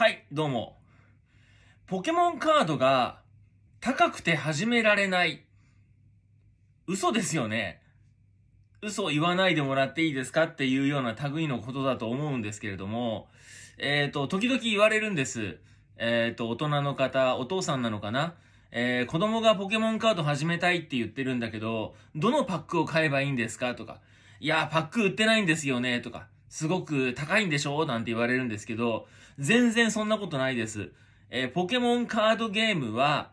はい、どうも。ポケモンカードが高くて始められない。嘘ですよね。嘘言わないでもらっていいですかっていうような類のことだと思うんですけれども、えっ、ー、と、時々言われるんです。えっ、ー、と、大人の方、お父さんなのかなえー、子供がポケモンカード始めたいって言ってるんだけど、どのパックを買えばいいんですかとか、いや、パック売ってないんですよねとか、すごく高いんでしょなんて言われるんですけど、全然そんなことないです。えー、ポケモンカードゲームは、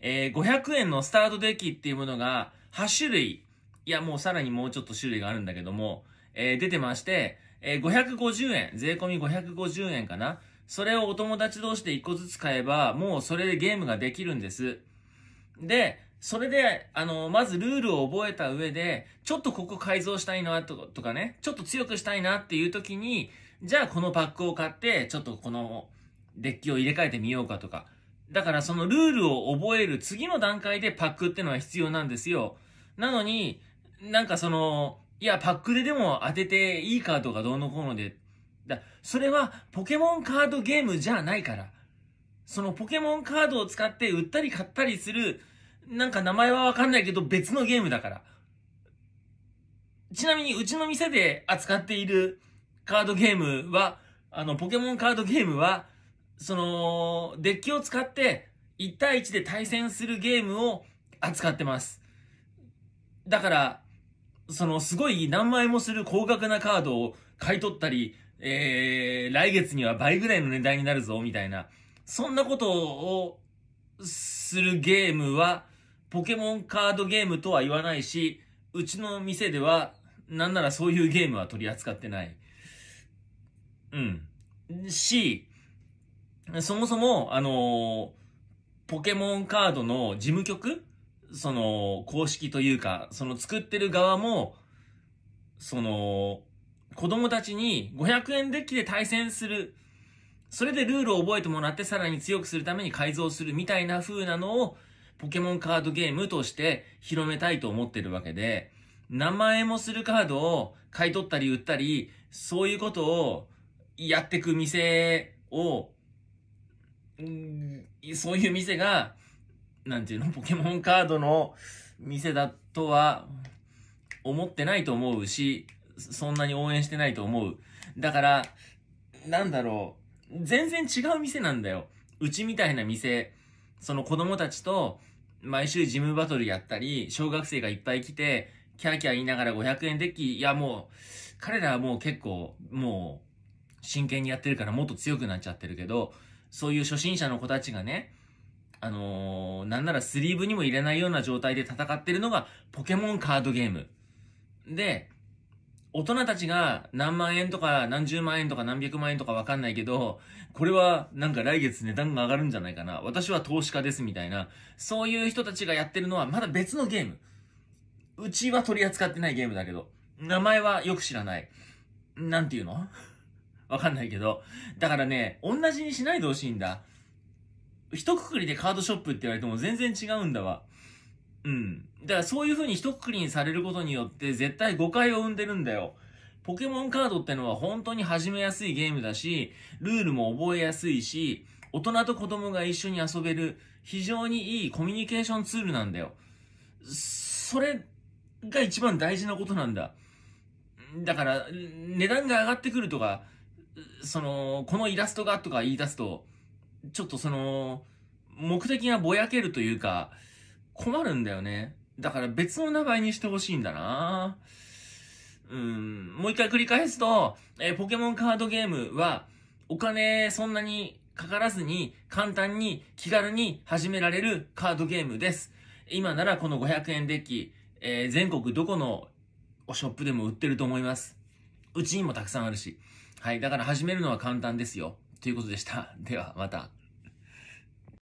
えー、500円のスタートデッキっていうものが8種類、いやもうさらにもうちょっと種類があるんだけども、えー、出てまして、えー、550円、税込み550円かな。それをお友達同士で1個ずつ買えば、もうそれでゲームができるんです。で、それで、あの、まずルールを覚えた上で、ちょっとここ改造したいなととかね、ちょっと強くしたいなっていう時に、じゃあこのパックを買って、ちょっとこのデッキを入れ替えてみようかとか。だからそのルールを覚える次の段階でパックってのは必要なんですよ。なのに、なんかその、いや、パックででも当てていいカードがどうのこうので、だ、それはポケモンカードゲームじゃないから。そのポケモンカードを使って売ったり買ったりする、なんか名前はわかんないけど別のゲームだから。ちなみにうちの店で扱っているカードゲームは、あの、ポケモンカードゲームは、その、デッキを使って1対1で対戦するゲームを扱ってます。だから、その、すごい何枚もする高額なカードを買い取ったり、えー、来月には倍ぐらいの値段になるぞ、みたいな。そんなことをするゲームは、ポケモンカードゲームとは言わないし、うちの店では、なんならそういうゲームは取り扱ってない。うん。し、そもそも、あのポケモンカードの事務局その、公式というか、その作ってる側も、その、子供たちに500円デッキで対戦する。それでルールを覚えてもらってさらに強くするために改造するみたいな風なのをポケモンカードゲームとして広めたいと思ってるわけで、名前もするカードを買い取ったり売ったり、そういうことをやってく店を、そういう店が、なんていうの、ポケモンカードの店だとは思ってないと思うし、そんなに応援してないと思う。だから、なんだろう、全然違う店なんだよ。うちみたいな店その子供たちと毎週ジムバトルやったり、小学生がいっぱい来て、キャーキャー言いながら500円デッキ、いやもう、彼らはもう結構、もう、真剣にやってるからもっと強くなっちゃってるけど、そういう初心者の子たちがね、あのー、なんならスリーブにも入れないような状態で戦ってるのが、ポケモンカードゲーム。で、大人たちが何万円とか何十万円とか何百万円とかわかんないけど、これはなんか来月値段が上がるんじゃないかな。私は投資家ですみたいな。そういう人たちがやってるのはまだ別のゲーム。うちは取り扱ってないゲームだけど。名前はよく知らない。なんていうのわかんないけど。だからね、同じにしないでほしいんだ。一括りでカードショップって言われても全然違うんだわ。うん。だからそういう風に一括りにされることによって絶対誤解を生んでるんだよ。ポケモンカードってのは本当に始めやすいゲームだし、ルールも覚えやすいし、大人と子供が一緒に遊べる非常にいいコミュニケーションツールなんだよ。それが一番大事なことなんだ。だから、値段が上がってくるとか、その、このイラストがとか言い出すと、ちょっとその、目的がぼやけるというか、困るんだよね。だから別の名前にしてほしいんだなうん、もう一回繰り返すと、えー、ポケモンカードゲームは、お金そんなにかからずに、簡単に気軽に始められるカードゲームです。今ならこの500円デッキ、えー、全国どこのショップでも売ってると思います。うちにもたくさんあるし。はい。だから始めるのは簡単ですよ。ということでした。では、また。